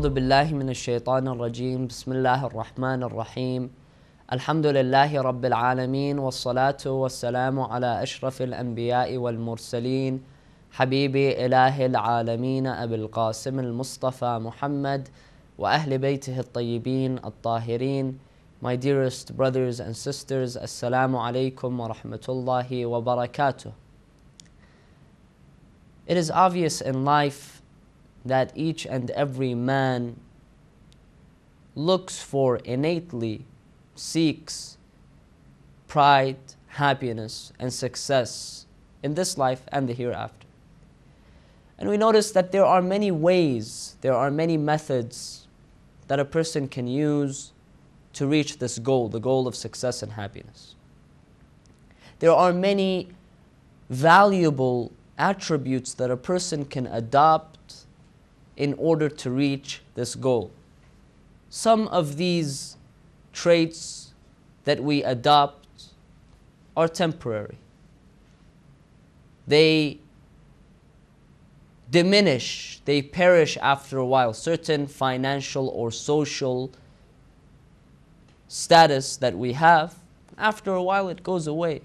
أعوذ بالله من الشيطان الرجيم بسم الله الرحمن الرحيم الحمد لله رب العالمين والصلاة والسلام على أشرف الأنبياء والمرسلين حبيبي إله العالمين أبي القاسم المصطفى محمد وأهل بيته الطيبين الطاهرين My dearest brothers and sisters السلام عليكم ورحمة الله وبركاته It is obvious in life that each and every man looks for innately, seeks pride, happiness, and success in this life and the hereafter. And we notice that there are many ways, there are many methods that a person can use to reach this goal, the goal of success and happiness. There are many valuable attributes that a person can adopt in order to reach this goal. Some of these traits that we adopt are temporary. They diminish, they perish after a while. Certain financial or social status that we have, after a while it goes away.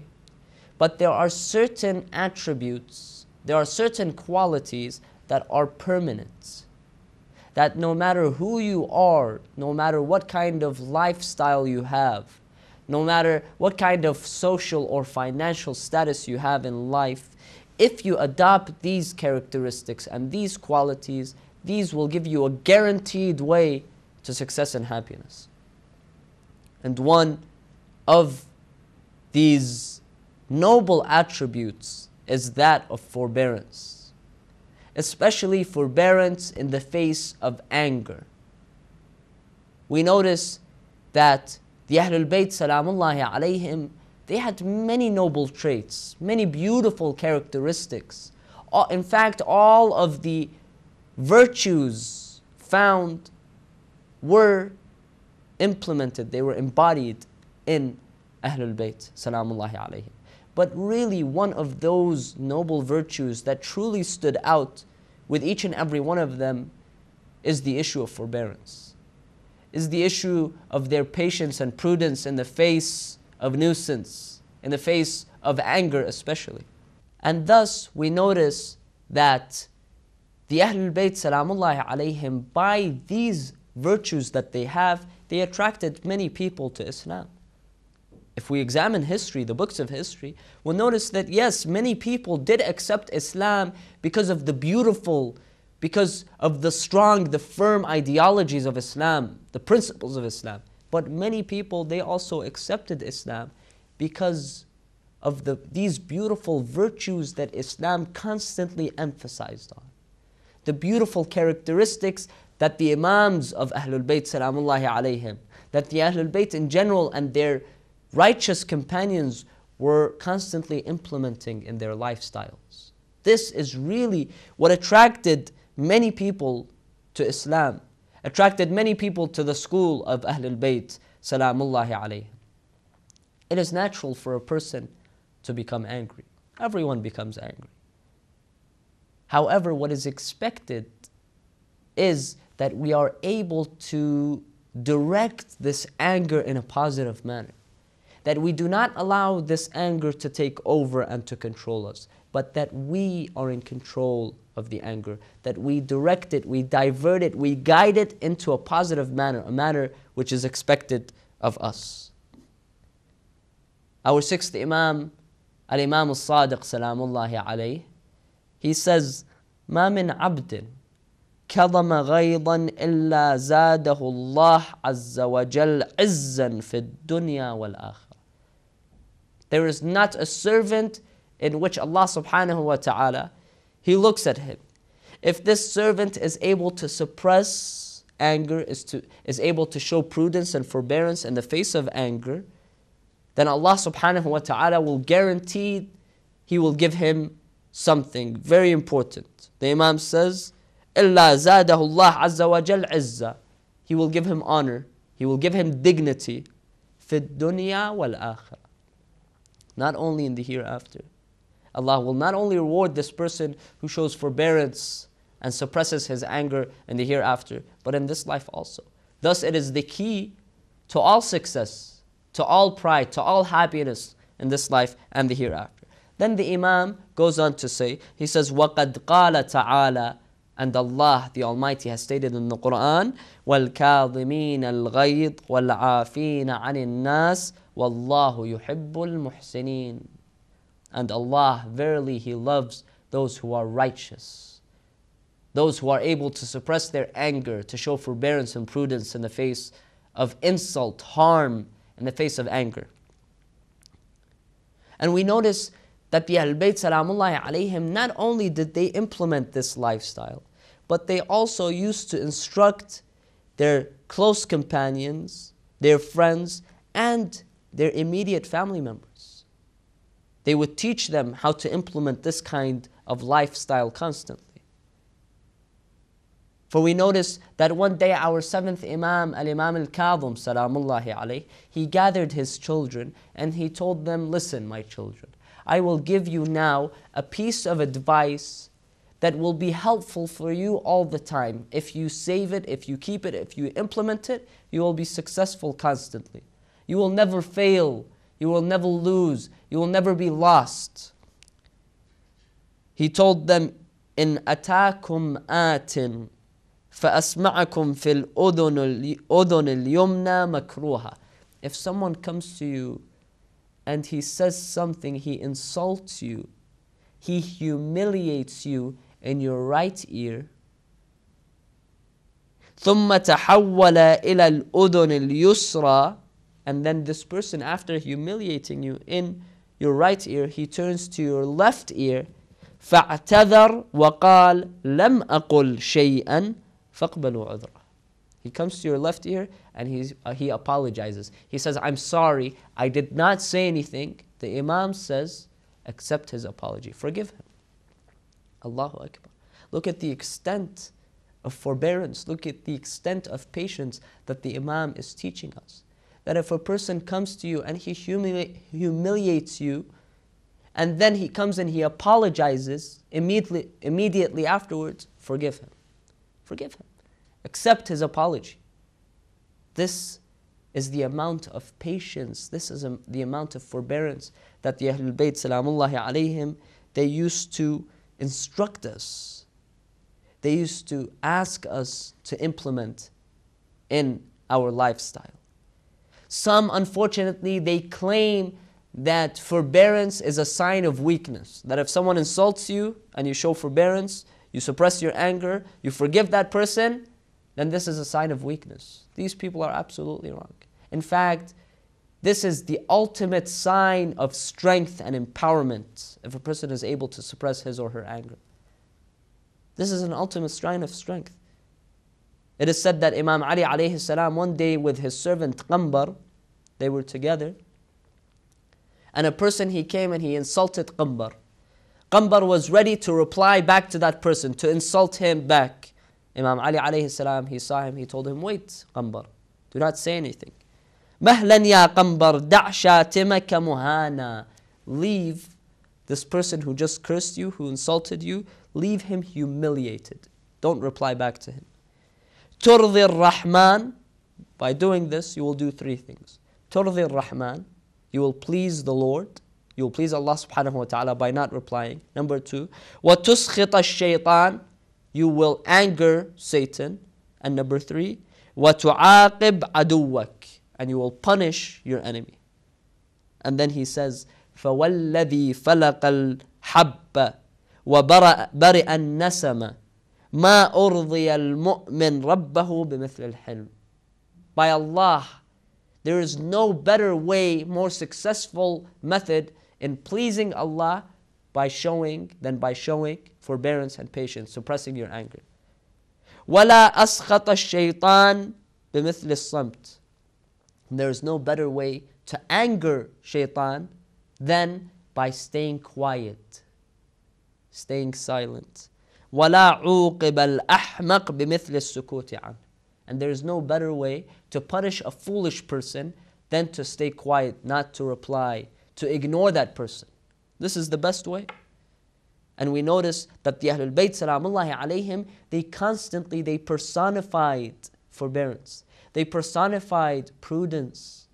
But there are certain attributes, there are certain qualities that are permanent that no matter who you are, no matter what kind of lifestyle you have, no matter what kind of social or financial status you have in life, if you adopt these characteristics and these qualities, these will give you a guaranteed way to success and happiness. And one of these noble attributes is that of forbearance especially forbearance in the face of anger. We notice that the Ahlul Bayt salamullahi alayhim, they had many noble traits, many beautiful characteristics. Uh, in fact, all of the virtues found were implemented, they were embodied in Ahlul Bayt salamullahi alayhim. But really, one of those noble virtues that truly stood out with each and every one of them is the issue of forbearance, is the issue of their patience and prudence in the face of nuisance, in the face of anger especially. And thus we notice that the Ahlul Bayt salamullahi alayhim, by these virtues that they have, they attracted many people to Islam if we examine history, the books of history, we'll notice that yes, many people did accept Islam because of the beautiful, because of the strong, the firm ideologies of Islam, the principles of Islam. But many people, they also accepted Islam because of the, these beautiful virtues that Islam constantly emphasized on. The beautiful characteristics that the Imams of Ahlul Bayt, salamullahi alayhim, that the Ahlul Bayt in general and their righteous companions were constantly implementing in their lifestyles. This is really what attracted many people to Islam, attracted many people to the school of Ahlul Bayt, salamullahi alayhim. It is natural for a person to become angry. Everyone becomes angry. However, what is expected is that we are able to direct this anger in a positive manner that we do not allow this anger to take over and to control us, but that we are in control of the anger, that we direct it, we divert it, we guide it into a positive manner, a manner which is expected of us. Our sixth Imam, Al Imam Al Sadiq, Salamullahi alayhi, he says, ما من عبد كظم غيظا إلا زاده الله عز وجل عزا في الدنيا والآخرة there is not a servant in which Allah subhanahu wa ta'ala, He looks at him. If this servant is able to suppress anger, is, to, is able to show prudence and forbearance in the face of anger, then Allah subhanahu wa ta'ala will guarantee He will give him something very important. The Imam says, إِلَّا زَادَهُ اللَّهُ عَزَّ وَجَلْ He will give him honor. He will give him dignity. dunya wal وَالْآخِرَةِ not only in the hereafter. Allah will not only reward this person who shows forbearance and suppresses his anger in the hereafter, but in this life also. Thus, it is the key to all success, to all pride, to all happiness in this life and the hereafter. Then the Imam goes on to say, he says, وَقَدْ قَالَ تَعَالَى and Allah, the Almighty, has stated in the Quran, وَالْكَاظِمِينَ الْغَيْضِ وَالْعَافِينَ عَنِ النَّاسِ وَاللَّهُ يُحِبُّ الْمُحْسِنِينَ And Allah, verily He loves those who are righteous, those who are able to suppress their anger, to show forbearance and prudence in the face of insult, harm, in the face of anger. And we notice that the al Bayt Salamullahi alayhim, not only did they implement this lifestyle, but they also used to instruct their close companions, their friends, and their immediate family members. They would teach them how to implement this kind of lifestyle constantly. For we notice that one day our seventh Imam, Al Imam Al Kadhim, salamullahi alayh, he gathered his children and he told them, Listen, my children, I will give you now a piece of advice that will be helpful for you all the time. If you save it, if you keep it, if you implement it, you will be successful constantly. You will never fail. You will never lose. You will never be lost. He told them, atin, fa آت فأسمعكم fil الأذن, الأذن اليمنى makruha. If someone comes to you and he says something, he insults you, he humiliates you, in your right ear. ثم تحول إلى الأذن اليسرى and then this person after humiliating you in your right ear he turns to your left ear فاعتذر وقال لم أقل شيئا فاقبلوا عذرا. he comes to your left ear and he uh, he apologizes. He says, I'm sorry, I did not say anything. The Imam says, accept his apology, forgive him. Allahu Akbar. Look at the extent of forbearance. Look at the extent of patience that the Imam is teaching us. That if a person comes to you and he humili humiliates you, and then he comes and he apologizes immediately, immediately afterwards, forgive him. Forgive him. Accept his apology. This is the amount of patience, this is a, the amount of forbearance that the Ahlul Bayt, salamullahi alayhim, they used to instruct us, they used to ask us to implement in our lifestyle. Some, unfortunately, they claim that forbearance is a sign of weakness. That if someone insults you and you show forbearance, you suppress your anger, you forgive that person, then this is a sign of weakness. These people are absolutely wrong. In fact, this is the ultimate sign of strength and empowerment if a person is able to suppress his or her anger. This is an ultimate sign of strength. It is said that Imam Ali alayhi salam one day with his servant Qambar, they were together, and a person he came and he insulted Qambar. Qambar was ready to reply back to that person, to insult him back. Imam Ali alayhi salam, he saw him, he told him, wait, Qambar, do not say anything. مهلا يا قنبر دع شاتمك مهانا Leave this person who just cursed you, who insulted you, leave him humiliated. Don't reply back to him. ترضي الرحمن By doing this, you will do three things. ترضي الرحمن You will please the Lord. You will please Allah subhanahu wa ta'ala by not replying. Number two, وتسخط الشيطان You will anger Satan. And number three, وتعاقب عدوك and you will punish your enemy. And then he says, فَوَالَّذِي فَلَقَ الْحَبَّ وَبَرِئَ النَّسَمَ مَا أُرْضِيَ الْمُؤْمِنْ رَبَّهُ بِمِثْلِ الْحِلْمِ By Allah, there is no better way, more successful method in pleasing Allah by showing than by showing forbearance and patience, suppressing your anger. وَلَا أَسْخَطَ الشَّيْطَانِ بِمِثْلِ الصَّمْتِ there is no better way to anger shaitan than by staying quiet, staying silent. وَلَا الْأَحْمَقِ بِمِثْلِ السُّكُوتِ And there is no better way to punish a foolish person than to stay quiet, not to reply, to ignore that person. This is the best way. And we notice that the Ahlul Bayt, salamullahi alayhim, they constantly, they personified forbearance. They personified prudence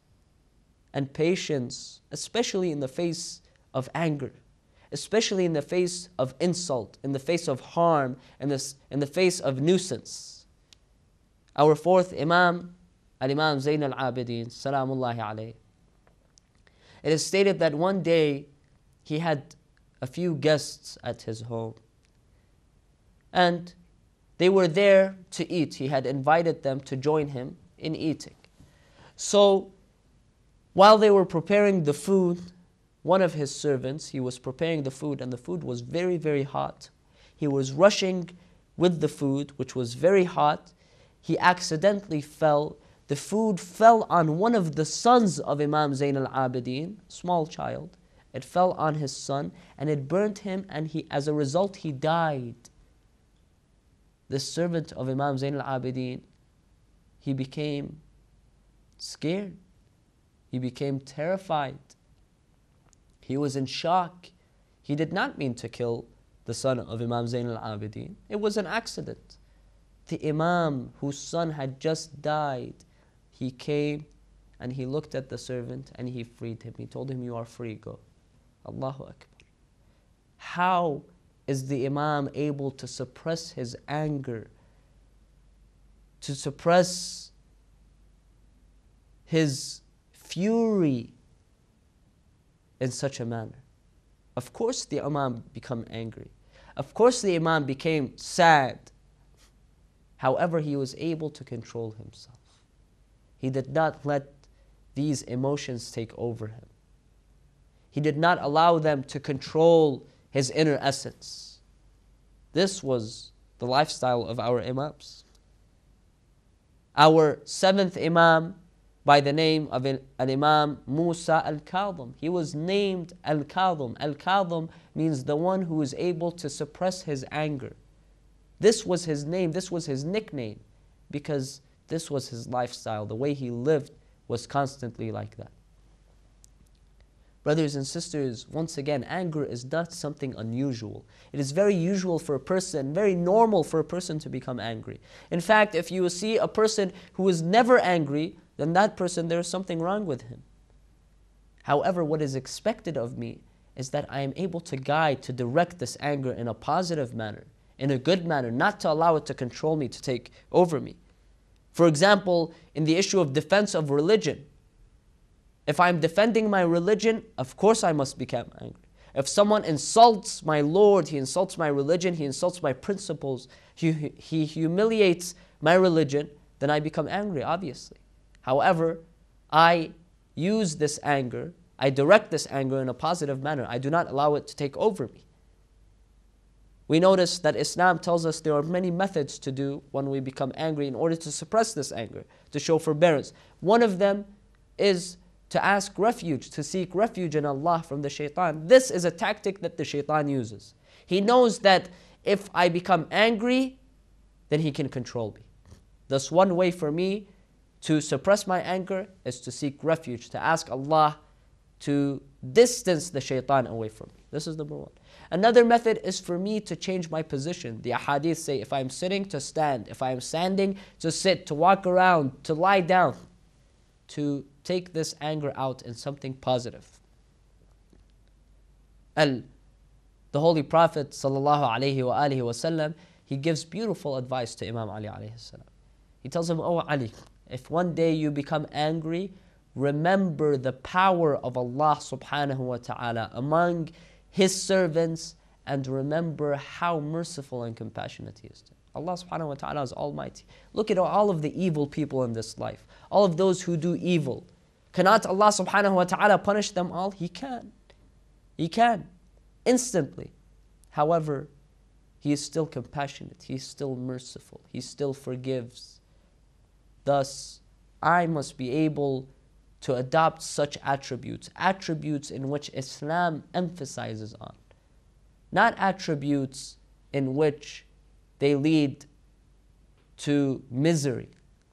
and patience, especially in the face of anger, especially in the face of insult, in the face of harm, in the, in the face of nuisance. Our fourth Imam, Al Imam Zain al Abidin, Salamullahi alayhi. It is stated that one day he had a few guests at his home. And they were there to eat. He had invited them to join him in eating. So while they were preparing the food, one of his servants, he was preparing the food, and the food was very, very hot. He was rushing with the food, which was very hot. He accidentally fell. The food fell on one of the sons of Imam Zain al Abidin, small child. It fell on his son and it burnt him, and he, as a result, he died. The servant of Imam Zain al Abidin, he became scared. He became terrified. He was in shock. He did not mean to kill the son of Imam Zain al Abidin. It was an accident. The Imam, whose son had just died, he came and he looked at the servant and he freed him. He told him, You are free, go. Allahu Akbar. How is the Imam able to suppress his anger to suppress his fury in such a manner. Of course the Imam became angry. Of course the Imam became sad. However, he was able to control himself. He did not let these emotions take over him. He did not allow them to control his inner essence. This was the lifestyle of our Imams our seventh Imam by the name of Al Imam Musa Al Kadhim. He was named Al Kadhim. Al Kadhim means the one who is able to suppress his anger. This was his name, this was his nickname, because this was his lifestyle. The way he lived was constantly like that. Brothers and sisters, once again, anger is not something unusual. It is very usual for a person, very normal for a person to become angry. In fact, if you see a person who is never angry, then that person, there is something wrong with him. However, what is expected of me is that I am able to guide, to direct this anger in a positive manner, in a good manner, not to allow it to control me, to take over me. For example, in the issue of defense of religion, if I'm defending my religion, of course I must become angry. If someone insults my Lord, he insults my religion, he insults my principles, he, he humiliates my religion, then I become angry, obviously. However, I use this anger, I direct this anger in a positive manner. I do not allow it to take over me. We notice that Islam tells us there are many methods to do when we become angry in order to suppress this anger, to show forbearance. One of them is to ask refuge, to seek refuge in Allah from the shaitan. This is a tactic that the shaitan uses. He knows that if I become angry, then he can control me. Thus, one way for me to suppress my anger is to seek refuge, to ask Allah to distance the shaitan away from me. This is number one. Another method is for me to change my position. The ahadith say if I'm sitting, to stand, if I'm standing, to sit, to walk around, to lie down to take this anger out in something positive. Al, the Holy Prophet wasallam, he gives beautiful advice to Imam Ali He tells him, "O oh Ali, if one day you become angry, remember the power of Allah subhanahu wa ta'ala among His servants and remember how merciful and compassionate He is to them. Allah subhanahu wa ta'ala is almighty. Look at all of the evil people in this life. All of those who do evil. Cannot Allah subhanahu wa ta'ala punish them all? He can. He can. Instantly. However, He is still compassionate. He is still merciful. He still forgives. Thus, I must be able to adopt such attributes. Attributes in which Islam emphasizes on. Not attributes in which they lead to misery,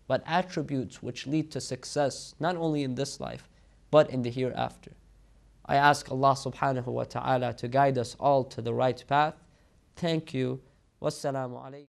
but attributes which lead to success, not only in this life, but in the hereafter. I ask Allah subhanahu wa ta'ala to guide us all to the right path. Thank you. Wassalamu alaikum.